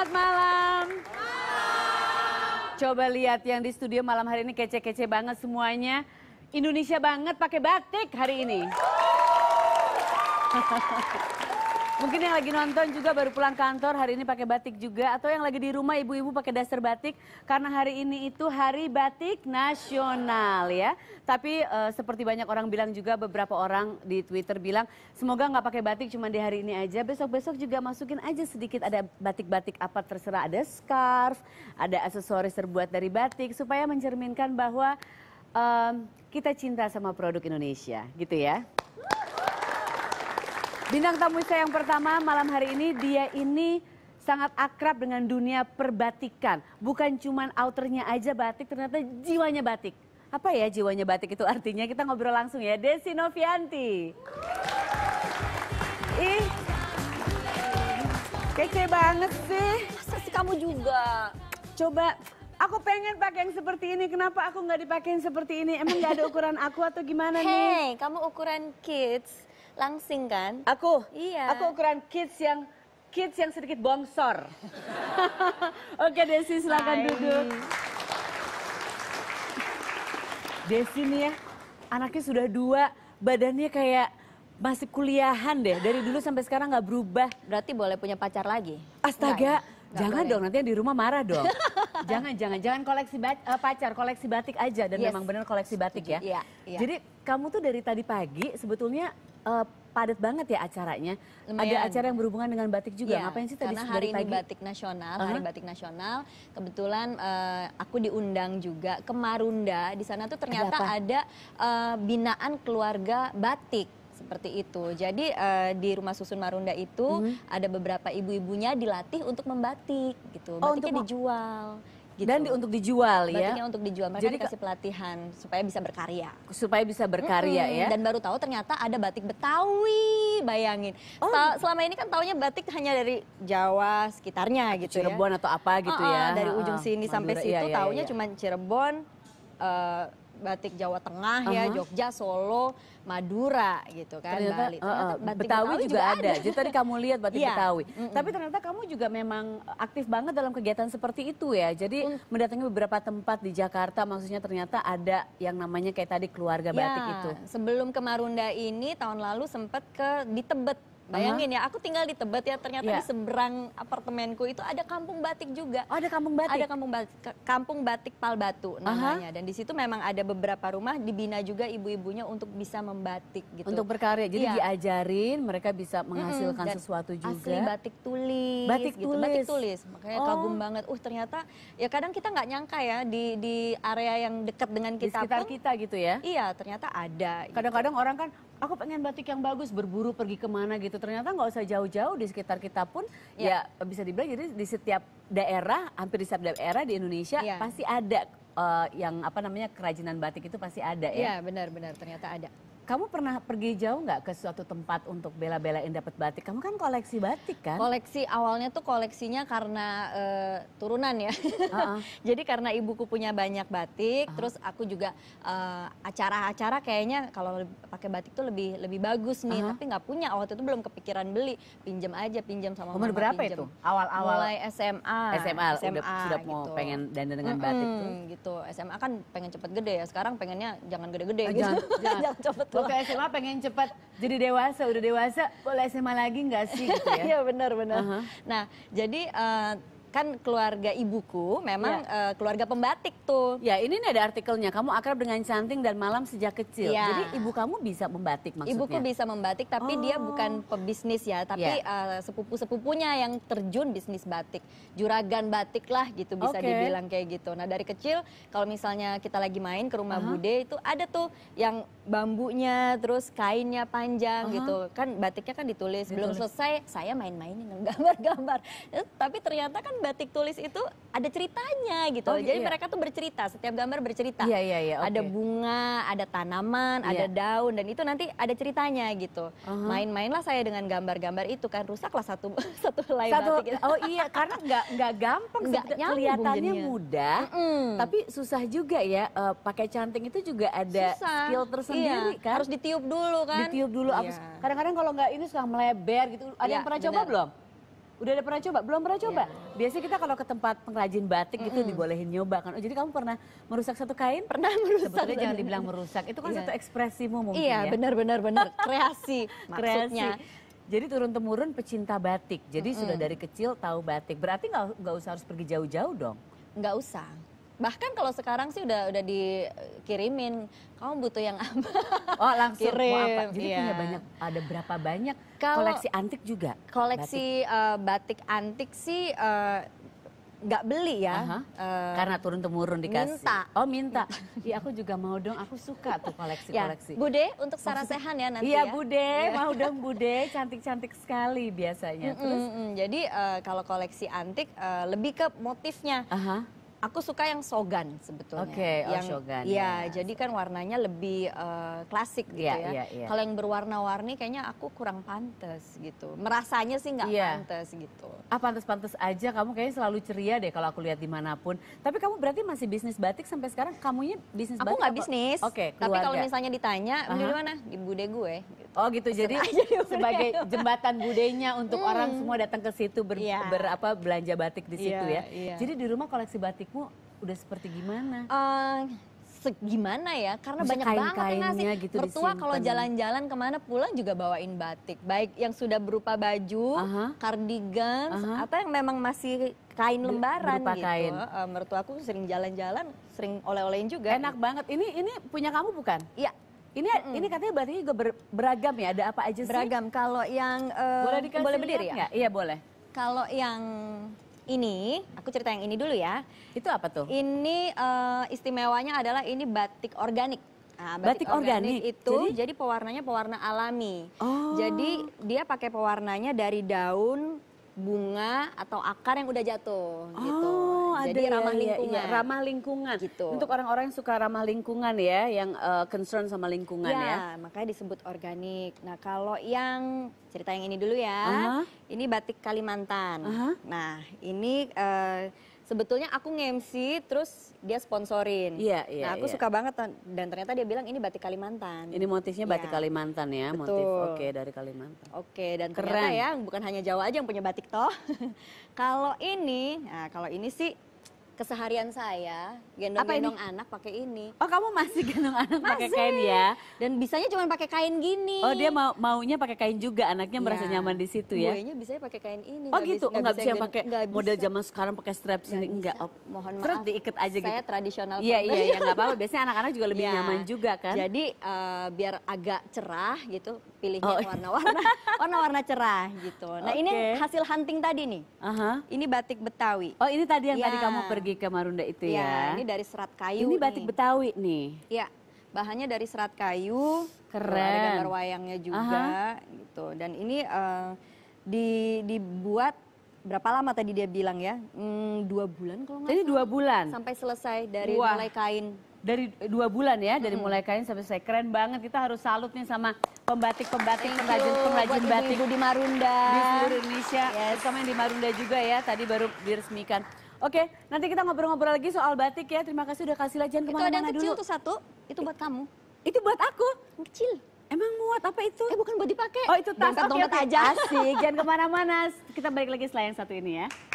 selamat malam. malam. Coba lihat yang di studio malam hari ini kece-kece banget semuanya. Indonesia banget pakai batik hari ini. Mungkin yang lagi nonton juga baru pulang kantor hari ini pakai batik juga atau yang lagi di rumah ibu-ibu pakai dasar batik karena hari ini itu hari batik nasional ya. Tapi uh, seperti banyak orang bilang juga beberapa orang di Twitter bilang semoga nggak pakai batik cuma di hari ini aja. Besok-besok juga masukin aja sedikit ada batik-batik apa terserah ada scarf, ada aksesoris terbuat dari batik supaya mencerminkan bahwa um, kita cinta sama produk Indonesia gitu ya. Bintang tamu saya yang pertama malam hari ini, dia ini sangat akrab dengan dunia perbatikan. Bukan cuman outernya aja batik, ternyata jiwanya batik. Apa ya jiwanya batik itu artinya? Kita ngobrol langsung ya. Desi Novianti. Ih, kece banget sih. Masa sih kamu juga? Coba, aku pengen pakai yang seperti ini. Kenapa aku nggak dipakai seperti ini? Emang nggak ada ukuran aku atau gimana nih? Hei, kamu ukuran kids langsing kan? Aku? Iya. Aku ukuran kids yang kids yang sedikit bongsor. Oke Desi silahkan Hai. duduk. Desi nih ya, anaknya sudah dua, badannya kayak masih kuliahan deh. Dari dulu sampai sekarang nggak berubah. Berarti boleh punya pacar lagi? Astaga, ya? jangan boleh. dong nanti yang di rumah marah dong. jangan, jangan, jangan koleksi uh, pacar, koleksi batik aja dan yes. memang benar koleksi batik ya. Iya, iya. Jadi kamu tuh dari tadi pagi sebetulnya uh, padat banget ya acaranya. Lumayan. Ada acara yang berhubungan dengan batik juga. Ya, Ngapain sih tadi Karena hari ini batik nasional, uh-huh. hari batik nasional. Kebetulan uh, aku diundang juga ke Marunda. Di sana tuh ternyata ada, ada uh, binaan keluarga batik seperti itu. Jadi uh, di rumah susun Marunda itu hmm. ada beberapa ibu-ibunya dilatih untuk membatik gitu. Oh, Batiknya untuk dijual gitu. Dan di, untuk dijual ya. Batiknya untuk dijual. Mereka Jadi, dikasih pelatihan supaya bisa berkarya. Supaya bisa berkarya -hmm. ya. Dan baru tahu ternyata ada batik Betawi, bayangin. Oh. Selama ini kan taunya batik hanya dari Jawa sekitarnya atau gitu ya. Cirebon ya. atau apa gitu uh ya. Dari ujung sini sampai situ iya, iya, taunya iya. cuma Cirebon uh, batik Jawa Tengah uh -huh. ya, uh-huh. Jogja, Solo, Madura gitu kan, ternyata, Bali. Ternyata uh, batik Betawi, juga, juga ada. ada. Jadi tadi kamu lihat batik yeah. Betawi. Mm -mm. Tapi ternyata kamu juga memang aktif banget dalam kegiatan seperti itu ya. Jadi mm. mendatangi beberapa tempat di Jakarta maksudnya ternyata ada yang namanya kayak tadi keluarga yeah. batik ya, itu. Sebelum ke Marunda ini tahun lalu sempat ke di Tebet Bayangin uh-huh. ya, aku tinggal di Tebet ya, ternyata yeah. di ya. seberang apartemenku itu ada kampung batik juga. Oh, ada kampung batik. Ada kampung batik, kampung batik Pal Batu namanya. Uh-huh. Dan di situ memang ada beberapa rumah dibina juga ibu-ibunya untuk bisa membatik gitu. Untuk berkarya. Jadi yeah. diajarin mereka bisa menghasilkan mm-hmm. sesuatu juga. Asli batik tulis. Batik gitu. tulis. Batik tulis. Makanya oh. kagum banget. Uh, ternyata ya kadang kita nggak nyangka ya di di area yang dekat dengan kita di sekitar pun, kita gitu ya. Iya, ternyata ada. Gitu. Kadang-kadang gitu. orang kan aku pengen batik yang bagus berburu pergi kemana gitu ternyata nggak usah jauh-jauh di sekitar kita pun ya. ya bisa dibilang jadi di setiap daerah hampir di setiap daerah di Indonesia ya. pasti ada uh, yang apa namanya kerajinan batik itu pasti ada ya. Iya benar-benar ternyata ada. Kamu pernah pergi jauh nggak ke suatu tempat untuk bela-belain dapat batik? Kamu kan koleksi batik kan? Koleksi awalnya tuh koleksinya karena uh, turunan ya. Uh -uh. Jadi karena ibuku punya banyak batik, uh -huh. terus aku juga eh, acara-acara uh, kayaknya kalau pakai batik tuh lebih lebih bagus nih, uh -huh. tapi nggak punya waktu itu belum kepikiran beli. Pinjam aja, pinjam sama Umur berapa pinjem. itu? Awal-awal mulai SMA. SMA, SMA udah sudah mau gitu. pengen dandan dengan mm -hmm, batik tuh. gitu. SMA kan pengen cepet gede ya. Sekarang pengennya jangan gede-gede oh, gitu. Jangan, jangan. jangan cepet Gue ke SMA pengen cepat jadi dewasa, udah dewasa boleh SMA lagi nggak sih? Gitu ya? Iya gitu benar benar. Uh -huh. Nah jadi uh, kan keluarga ibuku memang ya. uh, keluarga pembatik tuh. Ya, ini nih ada artikelnya. Kamu akrab dengan canting dan malam sejak kecil. Ya. Jadi ibu kamu bisa membatik maksudnya. Ibuku bisa membatik tapi oh. dia bukan pebisnis ya, tapi ya. uh, sepupu-sepupunya yang terjun bisnis batik. Juragan batik lah gitu bisa okay. dibilang kayak gitu. Nah, dari kecil kalau misalnya kita lagi main ke rumah uh -huh. Bude itu ada tuh yang bambunya terus kainnya panjang uh -huh. gitu. Kan batiknya kan ditulis, ditulis. belum selesai saya main-mainin gambar-gambar. Eh, tapi ternyata kan batik tulis itu ada ceritanya gitu. Oh, Jadi iya. mereka tuh bercerita, setiap gambar bercerita. Iya, iya, iya. Okay. Ada bunga, ada tanaman, iya. ada daun dan itu nanti ada ceritanya gitu. Uh-huh. Main-mainlah saya dengan gambar-gambar itu kan rusaklah satu satu helai batik. Gitu. Oh iya, karena nggak nggak gampang kelihatannya mudah, mm tapi susah juga ya uh, pakai canting itu juga ada susah. skill tersendiri iya. kan. Harus ditiup dulu kan. Ditiup dulu iya. Kadang-kadang kalau nggak ini suka melebar gitu. Ada ya, yang iya, pernah bener. coba belum? Udah ada pernah coba? Belum pernah iya. coba? Ya. Biasanya kita kalau ke tempat pengrajin batik gitu -mm. itu dibolehin nyoba kan. Oh, jadi kamu pernah merusak satu kain? Pernah merusak. Sebetulnya jangan dibilang merusak. Itu kan yeah. satu ekspresimu mungkin iya, ya. Iya, benar-benar benar kreasi maksudnya. Kreasi. Jadi turun temurun pecinta batik. Jadi mm -hmm. sudah dari kecil tahu batik. Berarti nggak nggak usah harus pergi jauh-jauh dong. Nggak usah bahkan kalau sekarang sih udah udah dikirimin kamu butuh yang apa oh langsung Kirim, apa jadi iya. punya banyak ada berapa banyak kalo koleksi antik juga koleksi batik, uh, batik antik sih uh, nggak beli ya. Uh-huh. Uh, Karena turun temurun dikasih. Minta. Oh minta. Iya aku juga mau dong. Aku suka tuh koleksi koleksi. Ya, bude untuk sarasehan Sehan ya nanti. Iya ya. bude, yeah. mau dong bude. Cantik cantik sekali biasanya. Terus mm -mm, mm. jadi uh, kalau koleksi antik uh, lebih ke motifnya. Uh-huh aku suka yang sogan sebetulnya. Oke, okay, oh, yang, sogan. Iya, ya, jadi kan warnanya lebih uh, klasik gitu yeah, ya. Yeah, yeah. Kalau yang berwarna-warni kayaknya aku kurang pantas gitu. Merasanya sih nggak yeah. pantas gitu. Ah pantas-pantas aja, kamu kayaknya selalu ceria deh kalau aku lihat dimanapun. Tapi kamu berarti masih bisnis batik sampai sekarang? Kamunya bisnis batik? Aku nggak bisnis. Oke, okay, Tapi kalau misalnya ditanya, uh -huh. di mana? Di bude gue. Gitu. Oh gitu, jadi sebagai jembatan budenya untuk hmm. orang semua datang ke situ ber, yeah. ber apa belanja batik di situ yeah, ya. Yeah. Jadi di rumah koleksi batik bentukmu udah seperti gimana? Uh, segimana ya karena Maksudnya banyak kain banget nasi gitu mertua kalau ya? jalan-jalan kemana pulang juga bawain batik baik yang sudah berupa baju uh -huh. uh -huh. atau yang memang masih kain lembaran berupa gitu kain. Uh, aku sering jalan-jalan sering oleh-olehin juga enak gitu. banget ini ini punya kamu bukan iya ini mm. ini katanya berarti juga ber, beragam ya ada apa aja sih beragam kalau yang uh, boleh, boleh berdiri ya iya boleh kalau yang ini, aku cerita yang ini dulu ya. Itu apa tuh? Ini uh, istimewanya adalah ini batik organik. Nah, batik, batik organik, organik itu jadi? jadi pewarnanya pewarna alami. Oh. Jadi dia pakai pewarnanya dari daun, bunga atau akar yang udah jatuh gitu. oh. gitu. Oh, Jadi ya, ramah ya, ya. lingkungan. Ya, ramah lingkungan. Gitu. Untuk orang-orang yang suka ramah lingkungan ya, yang uh, concern sama lingkungan ya. Ya, makanya disebut organik. Nah, kalau yang cerita yang ini dulu ya. Uh -huh. Ini batik Kalimantan. Uh -huh. Nah, ini uh, sebetulnya aku nge-MC terus dia sponsorin. Iya, iya. Nah, aku iya. suka banget dan ternyata dia bilang ini batik Kalimantan. Ini motifnya batik ya. Kalimantan ya, Betul. motif oke okay, dari Kalimantan. Oke, okay, dan Keren. ternyata ya bukan hanya Jawa aja yang punya batik toh. kalau ini, nah kalau ini sih keseharian saya gendong-gendong anak pakai ini. Oh, kamu masih gendong anak pakai kain ya? Dan bisanya cuma pakai kain gini. Oh, dia mau maunya pakai kain juga, anaknya ya. merasa nyaman di situ ya. Buenya bisanya pakai kain ini. Oh, gak gitu. Bisa, enggak bisa, bisa pakai model zaman sekarang pakai strap sini enggak. Oh, mohon maaf. Terus diikat aja saya gitu. Saya tradisional. Iya, iya, iya, enggak apa-apa. Biasanya anak-anak juga lebih ya. nyaman juga kan. Jadi uh, biar agak cerah gitu, pilihnya oh. warna-warna warna-warna cerah gitu. Nah ini hasil hunting tadi nih. uh Ini batik Betawi. Oh ini tadi yang ya. tadi kamu pergi ke Marunda itu ya. ya? Ini dari serat kayu. Ini batik nih. Betawi nih. Iya. Bahannya dari serat kayu. Keren. Ada gambar wayangnya juga uh gitu. Dan ini uh, di, dibuat berapa lama tadi dia bilang ya? Hmm, dua bulan kalau nggak salah. Jadi dua bulan. Sampai selesai dari Wah. mulai kain dari dua bulan ya, dari hmm. mulai kain sampai saya keren banget. Kita harus salut nih sama pembatik-pembatik, pengrajin-pengrajin batik ibu di Marunda di seluruh Indonesia, yes. sama yang di Marunda juga ya. Tadi baru diresmikan. Oke, nanti kita ngobrol-ngobrol lagi soal batik ya. Terima kasih udah kasih lajian kemana-mana dulu. Itu ada yang kecil tuh satu, itu buat kamu. Itu buat aku? kecil. Emang muat apa itu? Eh bukan buat dipakai. Oh itu tas. Dompet-dompet okay. aja. Asik, jangan kemana-mana. Kita balik lagi setelah yang satu ini ya.